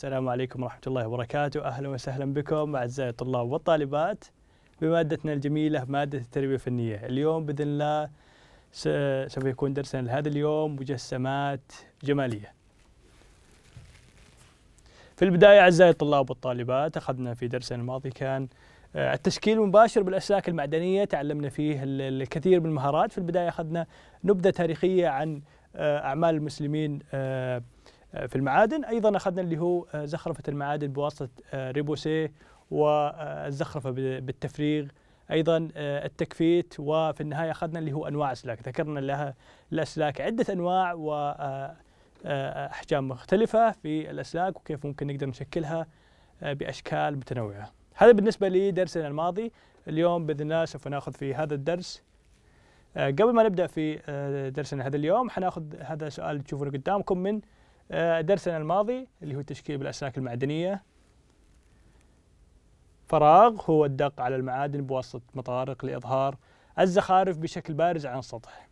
السلام عليكم ورحمة الله وبركاته أهلا وسهلا بكم أعزائي الطلاب والطالبات بمادتنا الجميلة مادة التربية الفنية اليوم بإذن الله سوف يكون درسنا لهذا اليوم مجسمات جمالية في البداية أعزائي الطلاب والطالبات أخذنا في درسنا الماضي كان آه، التشكيل المباشر بالأسلاك المعدنية تعلمنا فيه الكثير من المهارات في البداية أخذنا نبذة تاريخية عن آه، أعمال المسلمين آه، آه، في المعادن ايضا اخذنا اللي هو آه، زخرفه المعادن بواسطه آه، ريبوسي والزخرفه بالتفريغ ايضا التكفيت وفي النهايه اخذنا اللي هو انواع اسلاك ذكرنا لها الاسلاك عده انواع و احجام مختلفه في الاسلاك وكيف ممكن نقدر نشكلها باشكال متنوعه. هذا بالنسبه لدرسنا الماضي اليوم باذن الله سوف ناخذ في هذا الدرس قبل ما نبدا في درسنا هذا اليوم حناخذ هذا سؤال تشوفونه قدامكم من آه، درسنا الماضي اللي هو التشكيل بالأسلاك المعدنية فراغ هو الدق على المعادن بواسطة مطارق لإظهار الزخارف بشكل بارز عن السطح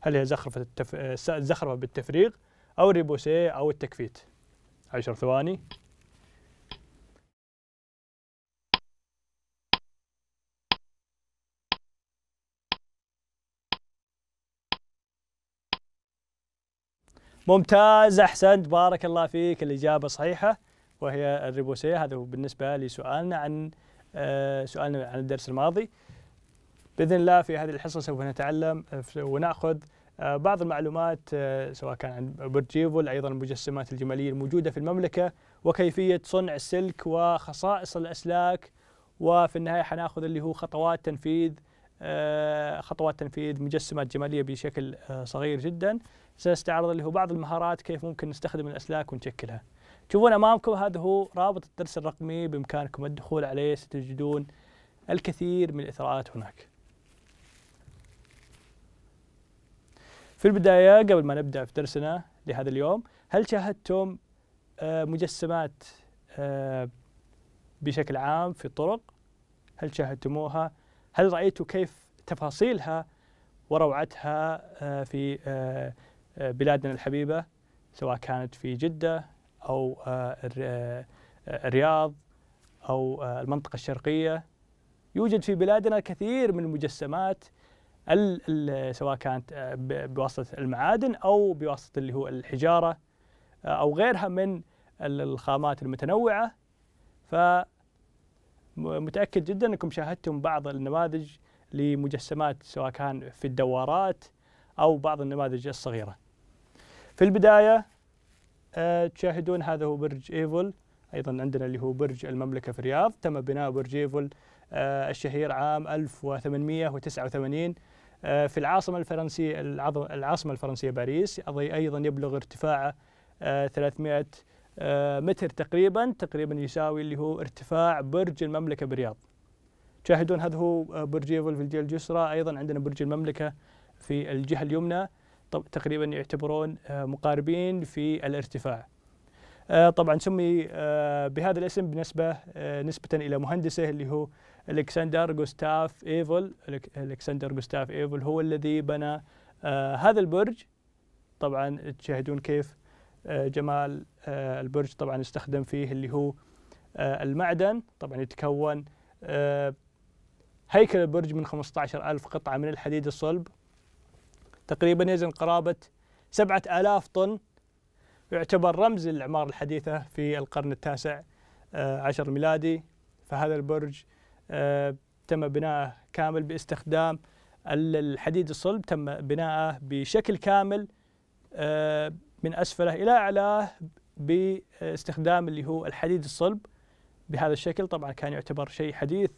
هل هي زخرفة التف... آه، زخرفه بالتفريغ أو الريبوسيه أو التكفيت 10 ثواني ممتاز احسنت بارك الله فيك الاجابه صحيحه وهي الريبوسيه هذا هو بالنسبه لسؤالنا عن آه، سؤالنا عن الدرس الماضي باذن الله في هذه الحصه سوف نتعلم وناخذ آه، بعض المعلومات آه، سواء كان عن برج برجيفول ايضا المجسمات الجماليه الموجوده في المملكه وكيفيه صنع السلك وخصائص الاسلاك وفي النهايه حناخذ اللي هو خطوات تنفيذ خطوات تنفيذ مجسمات جماليه بشكل صغير جدا سنستعرض اللي هو بعض المهارات كيف ممكن نستخدم الأسلاك ونشكلها تشوفون أمامكم هذا هو رابط الدرس الرقمي بإمكانكم الدخول عليه ستجدون الكثير من الإثراءات هناك في البداية قبل ما نبدأ في درسنا لهذا اليوم هل شاهدتم آه، مجسمات آه، بشكل عام في الطرق هل شاهدتموها هل رأيتوا كيف تفاصيلها وروعتها آه، في آه، بلادنا الحبيبة سواء كانت في جدة أو آه، آه، الرياض أو المنطقة الشرقية يوجد في بلادنا كثير من المجسمات سواء كانت بواسطة المعادن أو بواسطة اللي هو الحجارة أو غيرها من الخامات المتنوعة فمتأكد جدا أنكم شاهدتم بعض النماذج لمجسمات سواء كان في الدوارات أو بعض النماذج الصغيرة في البداية آه، تشاهدون هذا هو برج ايفل ايضا عندنا اللي هو برج المملكة في الرياض تم بناء برج ايفل آه، الشهير عام 1889 آه، في العاصمة الفرنسية العاصمة الفرنسية باريس أيضا يبلغ ارتفاعه 300 متر تقريبا تقريبا يساوي اللي هو ارتفاع برج المملكة بالرياض تشاهدون هذا هو برج ايفل في الجهة اليسرى أيضا عندنا برج المملكة في الجهة اليمنى تقريبا يعتبرون آه، مقاربين في الارتفاع آه، طبعا سمي آه، بهذا الاسم بنسبة نسبة إلى مهندسه اللي هو الكسندر جوستاف ايفل الكسندر جوستاف ايفل هو الذي بنى هذا البرج طبعا تشاهدون كيف جمال البرج طبعا استخدم فيه اللي هو المعدن طبعا يتكون هيكل البرج من 15 ألف قطعة من الحديد الصلب تقريبا يزن قرابة سبعة آلاف طن يعتبر رمز للعمارة الحديثة في القرن التاسع آه، عشر الميلادي فهذا البرج آه، تم بناءه كامل باستخدام الحديد الصلب تم بناءه بشكل كامل آه، من أسفله إلى أعلاه باستخدام اللي هو الحديد الصلب بهذا الشكل طبعا كان يعتبر شيء حديث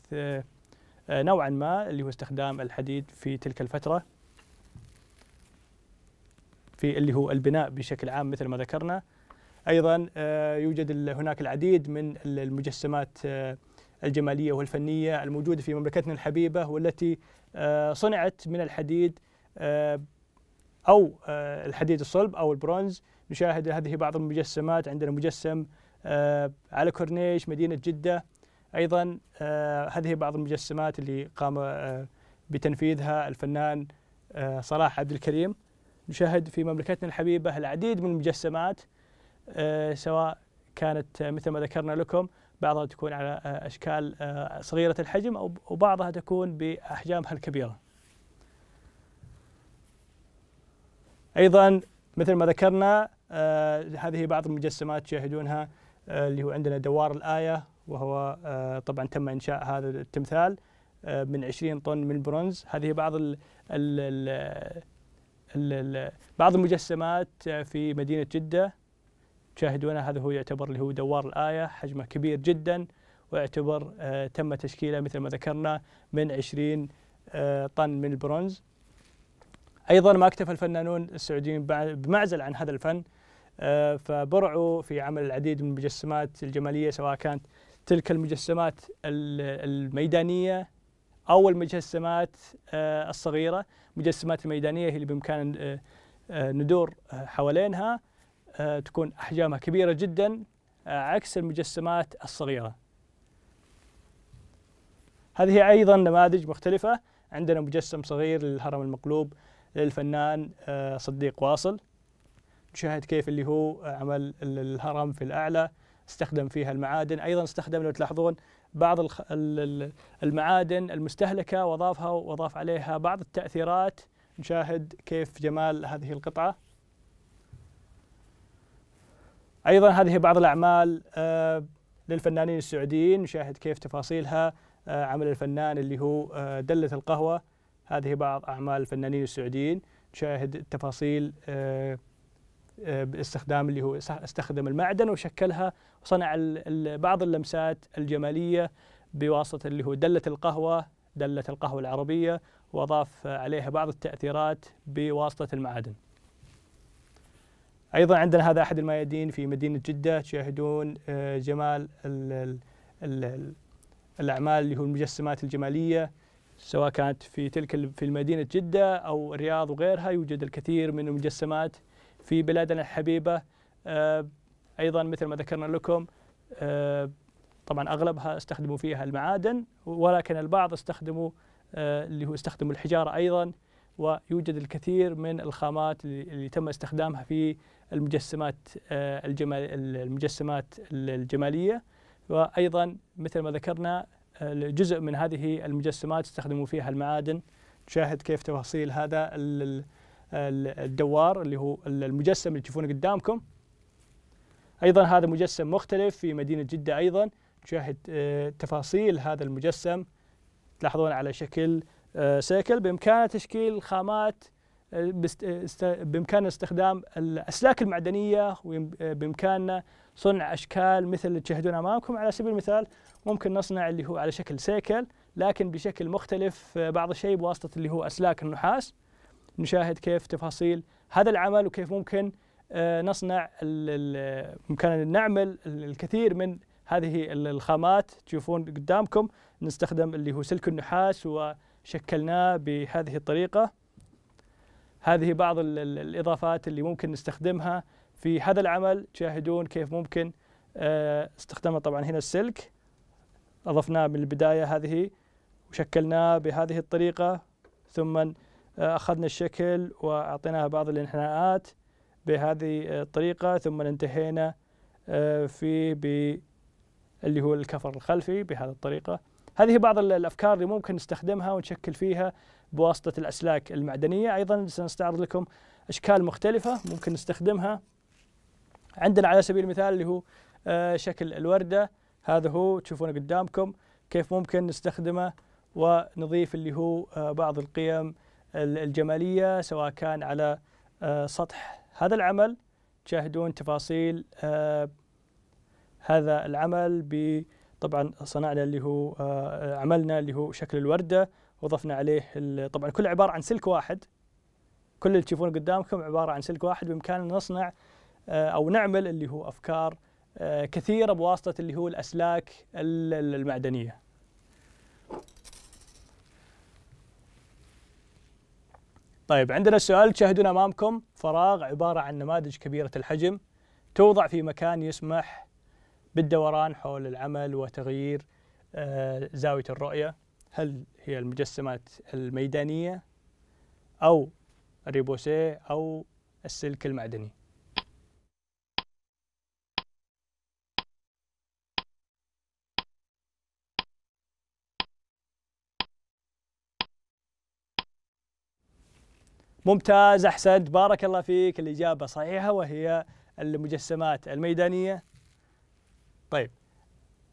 نوعا ما اللي هو استخدام الحديد في تلك الفتره في اللي هو البناء بشكل عام مثل ما ذكرنا ايضا آه، يوجد هناك العديد من المجسمات آه، الجماليه والفنيه الموجوده في مملكتنا الحبيبه والتي آه، صنعت من الحديد او الحديد الصلب او البرونز نشاهد هذه بعض المجسمات عندنا مجسم على كورنيش مدينه جده ايضا هذه بعض المجسمات اللي قام بتنفيذها الفنان صلاح عبد الكريم نشاهد في مملكتنا الحبيبة العديد من المجسمات آه، سواء كانت مثل ما ذكرنا لكم بعضها تكون على آه، أشكال آه، صغيرة الحجم وبعضها تكون بأحجامها الكبيرة أيضا مثل ما ذكرنا هذه بعض المجسمات تشاهدونها اللي هو عندنا دوار الآية وهو طبعا تم إنشاء هذا التمثال من 20 طن من البرونز هذه بعض ال ال بعض المجسمات في مدينة جدة تشاهدون هذا هو يعتبر اللي هو دوار الآية حجمه كبير جدا ويعتبر آه، تم تشكيله مثل ما ذكرنا من 20 آه، طن من البرونز أيضا ما اكتفى الفنانون السعوديين بمعزل عن هذا الفن آه، فبرعوا في عمل العديد من المجسمات الجمالية سواء كانت تلك المجسمات الميدانية او المجسمات آه، الصغيره المجسمات الميدانيه هي اللي بامكان آه، آه، ندور حوالينها تكون احجامها كبيره جدا عكس المجسمات الصغيره هذه ايضا نماذج مختلفه عندنا مجسم صغير للهرم المقلوب للفنان صديق واصل نشاهد كيف اللي هو عمل الهرم في الاعلى استخدم فيها المعادن أيضا استخدم لو تلاحظون بعض المعادن المستهلكة وأضافها وأضاف عليها بعض التأثيرات نشاهد كيف جمال هذه القطعة أيضا هذه بعض الأعمال آه، للفنانين السعوديين نشاهد كيف تفاصيلها آه، عمل الفنان اللي هو آه، دلة القهوة هذه بعض أعمال الفنانين السعوديين نشاهد التفاصيل باستخدام اللي هو استخدم المعدن وشكلها وصنع بعض اللمسات الجماليه بواسطه اللي هو دله القهوه دله القهوه العربيه واضاف عليها بعض التاثيرات بواسطه المعادن. ايضا عندنا هذا احد الميادين في مدينه جده تشاهدون آه، جمال الـ الـ الاعمال اللي هو المجسمات الجماليه سواء كانت في تلك في مدينه جده او الرياض وغيرها يوجد الكثير من المجسمات في بلادنا الحبيبة آه، أيضا مثل ما ذكرنا لكم آه، طبعا أغلبها استخدموا فيها المعادن ولكن البعض استخدموا آه، اللي هو استخدموا الحجارة أيضا ويوجد الكثير من الخامات اللي تم استخدامها في المجسمات الجمال المجسمات الجمالية وأيضا مثل ما ذكرنا جزء من هذه المجسمات استخدموا فيها المعادن تشاهد كيف تفاصيل هذا الدوار اللي هو المجسم اللي تشوفونه قدامكم ايضا هذا مجسم مختلف في مدينه جده ايضا تشاهد آه، تفاصيل هذا المجسم تلاحظون على شكل آه، سيكل بامكان تشكيل خامات آه، بامكاننا استخدام الاسلاك المعدنيه وبامكاننا صنع اشكال مثل اللي تشاهدون امامكم على سبيل المثال ممكن نصنع اللي هو على شكل سيكل لكن بشكل مختلف بعض الشيء بواسطه اللي هو اسلاك النحاس نشاهد كيف تفاصيل هذا العمل وكيف ممكن آه، نصنع ممكن نعمل الكثير من هذه الخامات تشوفون قدامكم نستخدم اللي هو سلك النحاس وشكلناه بهذه الطريقة هذه بعض الإضافات اللي ممكن نستخدمها في هذا العمل تشاهدون كيف ممكن آه، استخدمنا طبعا هنا السلك أضفناه من البداية هذه وشكلناه بهذه الطريقة ثم اخذنا الشكل واعطيناها بعض الانحناءات بهذه الطريقه ثم انتهينا آه، في ب اللي هو الكفر الخلفي بهذه الطريقه هذه بعض الافكار اللي ممكن نستخدمها ونشكل فيها بواسطه الاسلاك المعدنيه ايضا سنستعرض لكم اشكال مختلفه ممكن نستخدمها عندنا على سبيل المثال اللي هو آه، شكل الورده هذا هو تشوفونه قدامكم كيف ممكن نستخدمه ونضيف اللي هو آه، بعض القيم الجمالية سواء كان على آه، سطح هذا العمل تشاهدون تفاصيل آه، هذا العمل طبعا صنعنا اللي هو آه، عملنا اللي هو شكل الوردة وضفنا عليه طبعا كل عبارة عن سلك واحد كل اللي تشوفونه قدامكم عبارة عن سلك واحد بإمكاننا نصنع أو نعمل اللي هو أفكار كثيرة بواسطة اللي هو الأسلاك المعدنية طيب عندنا سؤال تشاهدون امامكم فراغ عباره عن نماذج كبيره الحجم توضع في مكان يسمح بالدوران حول العمل وتغيير آه، زاويه الرؤيه هل هي المجسمات الميدانيه او الريبوسيه او السلك المعدني ممتاز احسنت بارك الله فيك الاجابه صحيحه وهي المجسمات الميدانيه طيب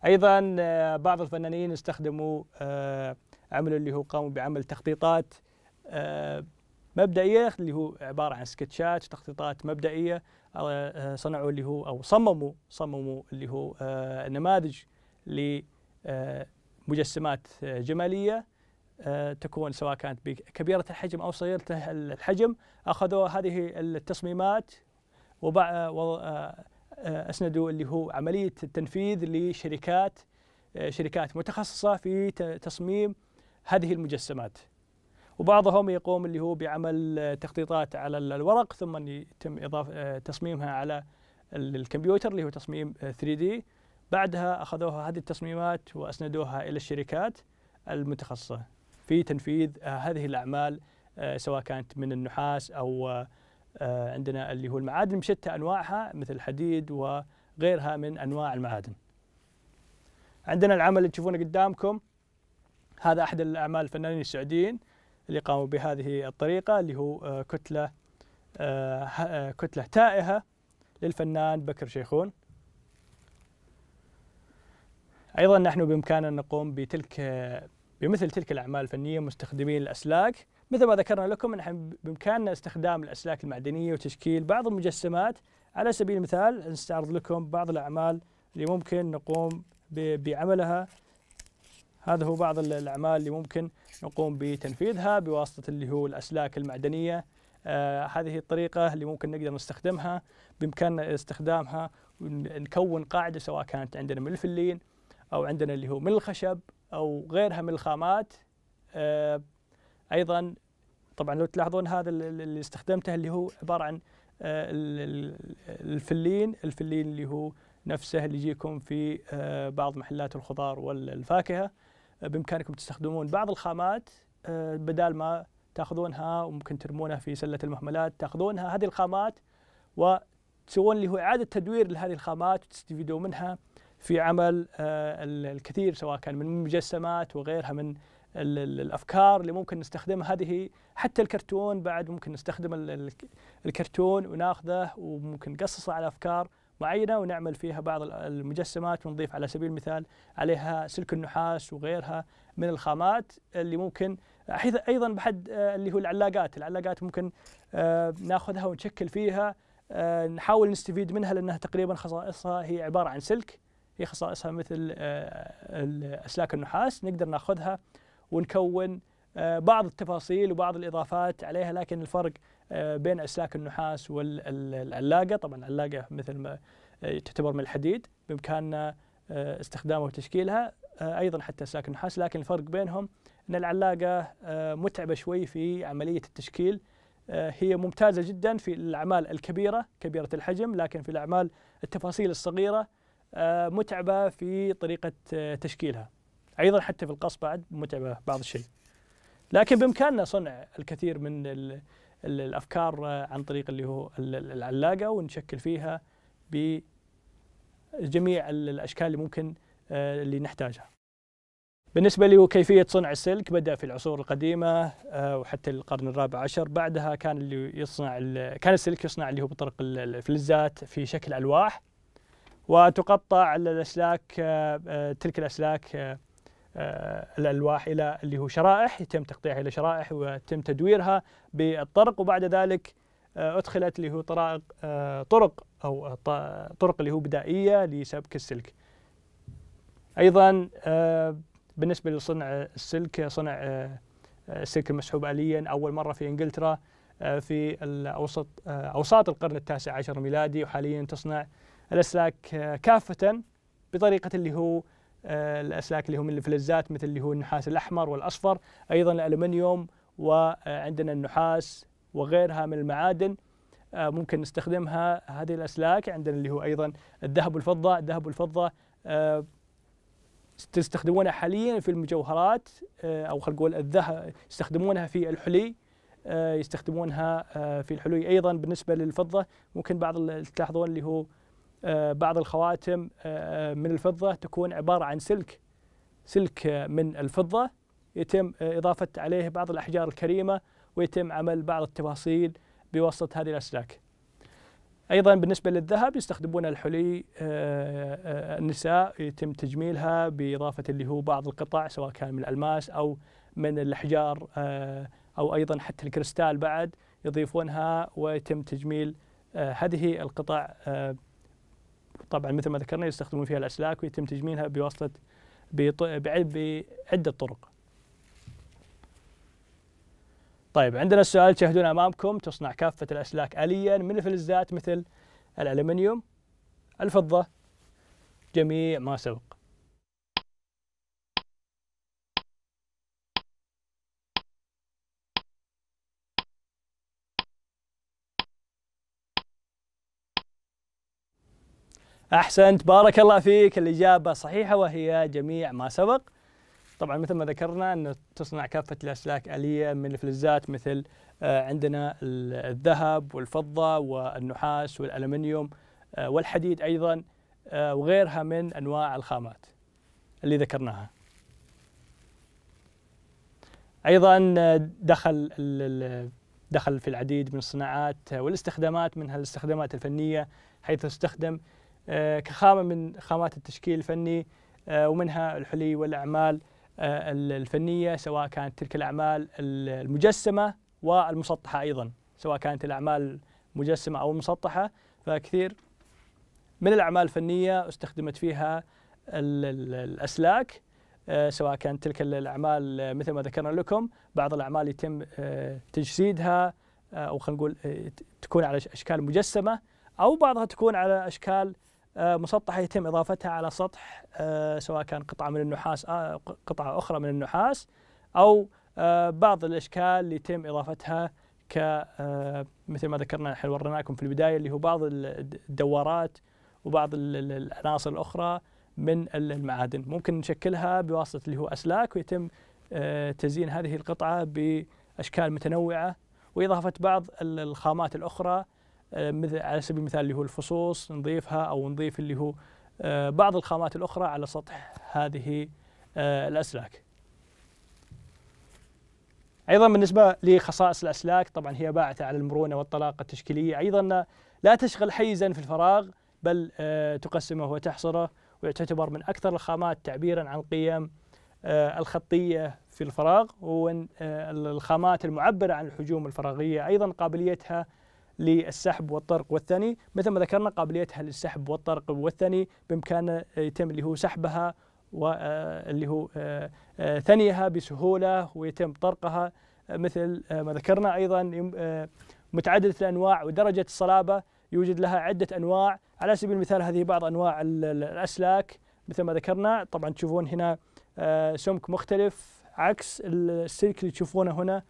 ايضا آه، بعض الفنانين استخدموا آه، عملوا اللي هو قاموا بعمل تخطيطات آه، مبدئيه اللي هو عباره عن سكتشات تخطيطات مبدئيه صنعوا اللي هو او صمموا صمموا اللي هو نماذج لمجسمات جماليه آه، تكون سواء كانت كبيرة الحجم أو صغيرة الحجم أخذوا هذه التصميمات وأسندوا آه، آه، اللي هو عملية التنفيذ لشركات شركات متخصصة في تصميم هذه المجسمات وبعضهم يقوم اللي هو بعمل تخطيطات على الورق ثم يتم إضافة تصميمها على الكمبيوتر اللي هو تصميم 3D بعدها أخذوها هذه التصميمات وأسندوها إلى الشركات المتخصصة في تنفيذ آه، هذه الاعمال آه، سواء كانت من النحاس او آه، عندنا اللي هو المعادن بشتى انواعها مثل الحديد وغيرها من انواع المعادن. عندنا العمل اللي تشوفونه قدامكم هذا احد الاعمال الفنانين السعوديين اللي قاموا بهذه الطريقه اللي هو كتله كتله تائهه للفنان بكر شيخون. ايضا نحن بامكاننا نقوم بتلك بمثل تلك الأعمال الفنية مستخدمين الأسلاك مثل ما ذكرنا لكم نحن بإمكاننا استخدام الأسلاك المعدنية وتشكيل بعض المجسمات على سبيل المثال نستعرض لكم بعض الأعمال اللي ممكن نقوم بعملها هذا هو بعض الأعمال اللي ممكن نقوم بتنفيذها بواسطة اللي هو الأسلاك المعدنية آه هذه الطريقة اللي ممكن نقدر نستخدمها بإمكاننا استخدامها ونكون قاعدة سواء كانت عندنا من الفلين أو عندنا اللي هو من الخشب او غيرها من الخامات آه، ايضا طبعا لو تلاحظون هذا اللي استخدمته اللي هو عباره عن آه، الفلين الفلين اللي هو نفسه اللي يجيكم في آه، بعض محلات الخضار والفاكهه بامكانكم تستخدمون بعض الخامات بدال ما تاخذونها وممكن ترمونها في سله المهملات تاخذونها هذه الخامات وتسوون اللي هو اعاده تدوير لهذه الخامات وتستفيدون منها في عمل آه، الكثير سواء كان من مجسمات وغيرها من الافكار اللي ممكن نستخدمها هذه حتى الكرتون بعد ممكن نستخدم الكرتون وناخذه وممكن نقصصه على افكار معينه ونعمل فيها بعض المجسمات ونضيف على سبيل المثال عليها سلك النحاس وغيرها من الخامات اللي ممكن ايضا بحد آه، اللي هو العلاقات، العلاقات ممكن آه، ناخذها ونشكل فيها نحاول نستفيد منها لانها تقريبا خصائصها هي عباره عن سلك في خصائصها مثل آه، أسلاك النحاس نقدر ناخذها ونكون آه، بعض التفاصيل وبعض الإضافات عليها لكن الفرق آه، بين أسلاك النحاس والعلاقة طبعا العلاقة مثل ما تعتبر من الحديد بإمكاننا استخدامها وتشكيلها أيضا حتى أسلاك النحاس لكن الفرق بينهم أن العلاقة متعبة شوي في عملية التشكيل هي ممتازة جدا في الأعمال الكبيرة كبيرة الحجم لكن في الأعمال التفاصيل الصغيرة آه، متعبه في طريقه آه، تشكيلها ايضا حتى في القص بعد متعبه بعض الشيء لكن بامكاننا صنع الكثير من الافكار آه، عن طريق اللي هو العلاقه ونشكل فيها بجميع الاشكال اللي ممكن اللي نحتاجها بالنسبة لي وكيفية صنع السلك بدأ في العصور القديمة وحتى القرن الرابع عشر بعدها كان اللي يصنع كان السلك يصنع اللي هو بطرق الفلزات في شكل ألواح وتقطع الاسلاك آه، آه، تلك الاسلاك آه، الالواح الى اللي هو شرائح يتم تقطيعها الى شرائح ويتم تدويرها بالطرق وبعد ذلك ادخلت اللي هو طرائق طرق او طرق اللي هو بدائيه لسبك السلك. ايضا بالنسبه لصنع السلك صنع السلك المسحوب اليا اول مره في انجلترا في الاوسط اوساط القرن التاسع عشر ميلادي وحاليا تصنع الاسلاك آه، كافه بطريقه اللي هو آه، الاسلاك اللي هو من الفلزات مثل اللي هو النحاس الاحمر والاصفر ايضا الالومنيوم وعندنا آه، النحاس وغيرها من المعادن ممكن نستخدمها هذه الاسلاك عندنا اللي هو ايضا الذهب والفضه الذهب والفضه تستخدمونها حاليا في المجوهرات او خلينا نقول الذهب يستخدمونها في الحلي يستخدمونها في الحلي ايضا بالنسبه للفضه ممكن بعض تلاحظون اللي هو آه، بعض الخواتم آه، آه، من الفضة تكون عبارة عن سلك سلك من الفضة يتم إضافة عليه بعض الأحجار الكريمة ويتم عمل بعض التفاصيل بواسطة هذه الأسلاك أيضا بالنسبة للذهب يستخدمون الحلي النساء يتم تجميلها بإضافة اللي هو بعض القطع سواء كان من الألماس أو من الأحجار أو أيضا حتى الكريستال بعد يضيفونها ويتم تجميل هذه القطع طبعا مثل ما ذكرنا يستخدمون فيها الاسلاك ويتم تجميلها بواسطه بعده طرق. طيب عندنا السؤال تشاهدون امامكم تصنع كافه الاسلاك اليا من الفلزات مثل الالمنيوم الفضه جميع ما سبق. احسنت بارك الله فيك الاجابه صحيحه وهي جميع ما سبق طبعا مثل ما ذكرنا انه تصنع كافه الاسلاك اليه من الفلزات مثل آه، عندنا الذهب والفضه والنحاس والالمنيوم آه، والحديد ايضا آه، وغيرها من انواع الخامات اللي ذكرناها. ايضا دخل دخل في العديد من الصناعات والاستخدامات منها الاستخدامات الفنيه حيث استخدم آه، كخامة من خامات التشكيل الفني آه، ومنها الحلي والأعمال آه، الفنية سواء كانت تلك الأعمال المجسمة والمسطحة أيضا سواء كانت الأعمال مجسمة أو مسطحة فكثير من الأعمال الفنية استخدمت فيها الأسلاك سواء كانت تلك الأعمال مثل ما ذكرنا لكم بعض الأعمال يتم تجسيدها أو خلينا نقول تكون على أشكال مجسمة أو بعضها تكون على أشكال آه، مسطحه يتم اضافتها على سطح آه، سواء كان قطعه من النحاس آه، قطعه اخرى من النحاس او بعض الاشكال اللي يتم اضافتها ك مثل ما ذكرنا احنا وريناكم في البدايه اللي هو بعض الدوارات وبعض العناصر الاخرى من المعادن ممكن نشكلها بواسطه اللي هو اسلاك ويتم تزيين هذه القطعه باشكال متنوعه واضافه بعض الخامات الاخرى آه، مثل على سبيل المثال اللي هو الفصوص نضيفها او نضيف اللي هو آه، بعض الخامات الاخرى على سطح هذه آه، الاسلاك. ايضا بالنسبه لخصائص الاسلاك طبعا هي باعثه على المرونه والطلاقه التشكيليه ايضا لا تشغل حيزا في الفراغ بل تقسمه وتحصره ويعتبر من اكثر الخامات تعبيرا عن قيم الخطيه في الفراغ والخامات المعبره عن الحجوم الفراغيه ايضا قابليتها للسحب والطرق والثني مثل ما ذكرنا قابليتها للسحب والطرق والثني بإمكان يتم اللي هو سحبها واللي آه، هو آه، آه، ثنيها بسهولة ويتم طرقها مثل ما ذكرنا أيضا متعددة الأنواع ودرجة الصلابة يوجد لها عدة أنواع على سبيل المثال هذه بعض أنواع الأسلاك مثل ما ذكرنا طبعا تشوفون هنا سمك مختلف عكس السلك اللي تشوفونه هنا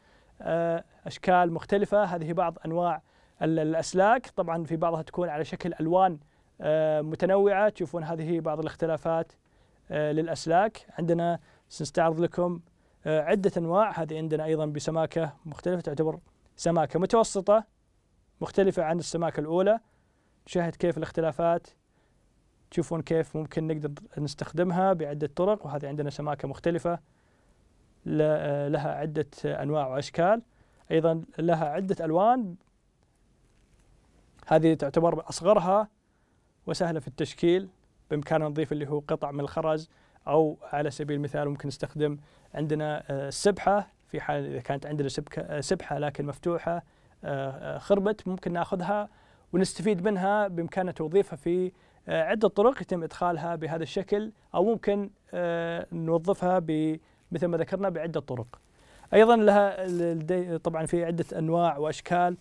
أشكال مختلفة هذه بعض أنواع الأسلاك طبعا في بعضها تكون على شكل ألوان آه، متنوعة تشوفون هذه بعض الاختلافات آه، للأسلاك عندنا سنستعرض لكم آه، عدة أنواع هذه عندنا أيضا بسماكة مختلفة تعتبر سماكة متوسطة مختلفة عن السماكة الأولى شاهد كيف الاختلافات تشوفون كيف ممكن نقدر نستخدمها بعدة طرق وهذه عندنا سماكة مختلفة لها عدة أنواع وأشكال أيضا لها عدة ألوان هذه تعتبر أصغرها وسهلة في التشكيل بإمكاننا نضيف اللي هو قطع من الخرز أو على سبيل المثال ممكن نستخدم عندنا السبحة آه، في حال إذا كانت عندنا آه، سبحة لكن مفتوحة آه، خربت ممكن ناخذها ونستفيد منها بإمكاننا توظيفها في عدة طرق يتم إدخالها بهذا الشكل أو ممكن نوظفها مثل ما ذكرنا بعدة طرق أيضا لها طبعا في عدة أنواع وأشكال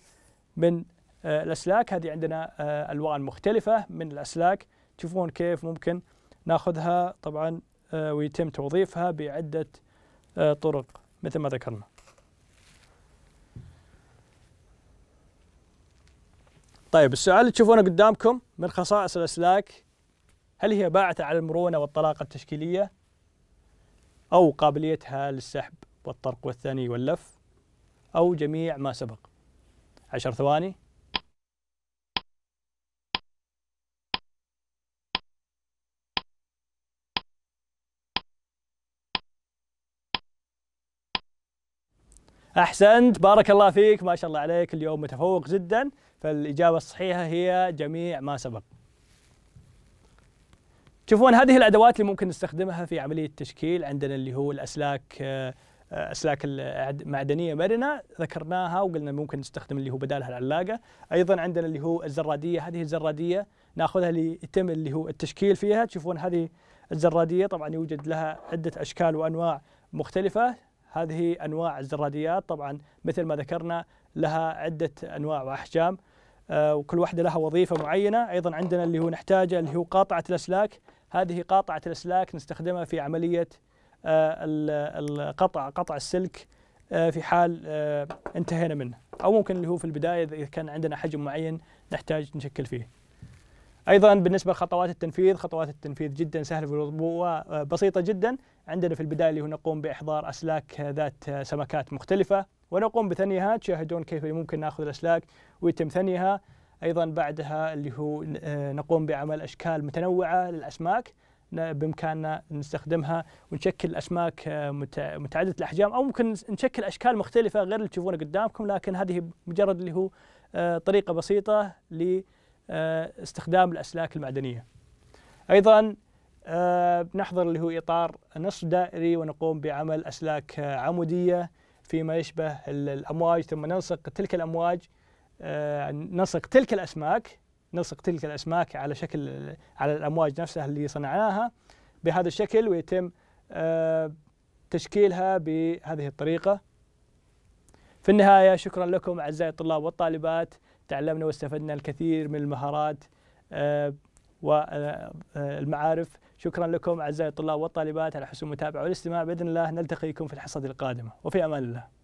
من آه، الأسلاك هذه عندنا آه، ألوان مختلفة من الأسلاك تشوفون كيف ممكن ناخذها طبعا آه، ويتم توظيفها بعدة طرق مثل ما ذكرنا طيب السؤال اللي تشوفونه قدامكم من خصائص الأسلاك هل هي باعته على المرونة والطلاقة التشكيلية أو قابليتها للسحب والطرق والثني واللف أو جميع ما سبق عشر ثواني احسنت بارك الله فيك ما شاء الله عليك اليوم متفوق جدا فالاجابه الصحيحه هي جميع ما سبق تشوفون هذه الادوات اللي ممكن نستخدمها في عمليه التشكيل عندنا اللي هو الاسلاك آه، اسلاك المعدنيه مرنه ذكرناها وقلنا ممكن نستخدم اللي هو بدالها العلاقه ايضا عندنا اللي هو الزراديه هذه الزراديه ناخذها ليتم اللي هو التشكيل فيها تشوفون هذه الزراديه طبعا يوجد لها عده اشكال وانواع مختلفه هذه أنواع الزراديات طبعا مثل ما ذكرنا لها عدة أنواع وأحجام آه، وكل واحدة لها وظيفة معينة أيضا عندنا اللي هو نحتاجه اللي هو قاطعة الأسلاك هذه قاطعة الأسلاك نستخدمها في عملية آه، القطع قطع السلك آه، في حال انتهينا منه أو ممكن اللي هو في البداية إذا كان عندنا حجم معين نحتاج نشكل فيه ايضا بالنسبه لخطوات التنفيذ خطوات التنفيذ جدا سهله وبسيطه جدا عندنا في البداية اللي هو نقوم بإحضار أسلاك ذات سمكات مختلفة ونقوم بثنيها تشاهدون كيف ممكن ناخذ الأسلاك ويتم ثنيها أيضا بعدها اللي هو آه، نقوم بعمل أشكال متنوعة للأسماك بإمكاننا نستخدمها ونشكل أسماك آه، متعددة الأحجام أو ممكن نشكل أشكال مختلفة غير اللي تشوفونها قدامكم لكن هذه مجرد اللي هو آه، طريقة بسيطة لاستخدام الأسلاك المعدنية أيضا آه، بنحضر اللي هو إطار نصف دائري ونقوم بعمل أسلاك آه، عمودية فيما يشبه الأمواج ثم نلصق تلك الأمواج آه، نلصق تلك الأسماك نلصق تلك الأسماك على شكل على الأمواج نفسها اللي صنعناها بهذا الشكل ويتم تشكيلها بهذه الطريقة في النهاية شكرا لكم أعزائي الطلاب والطالبات تعلمنا واستفدنا الكثير من المهارات والمعارف شكرا لكم أعزائي الطلاب والطالبات على حسن المتابعة والاستماع بإذن الله نلتقيكم في الحصة القادمة وفي أمان الله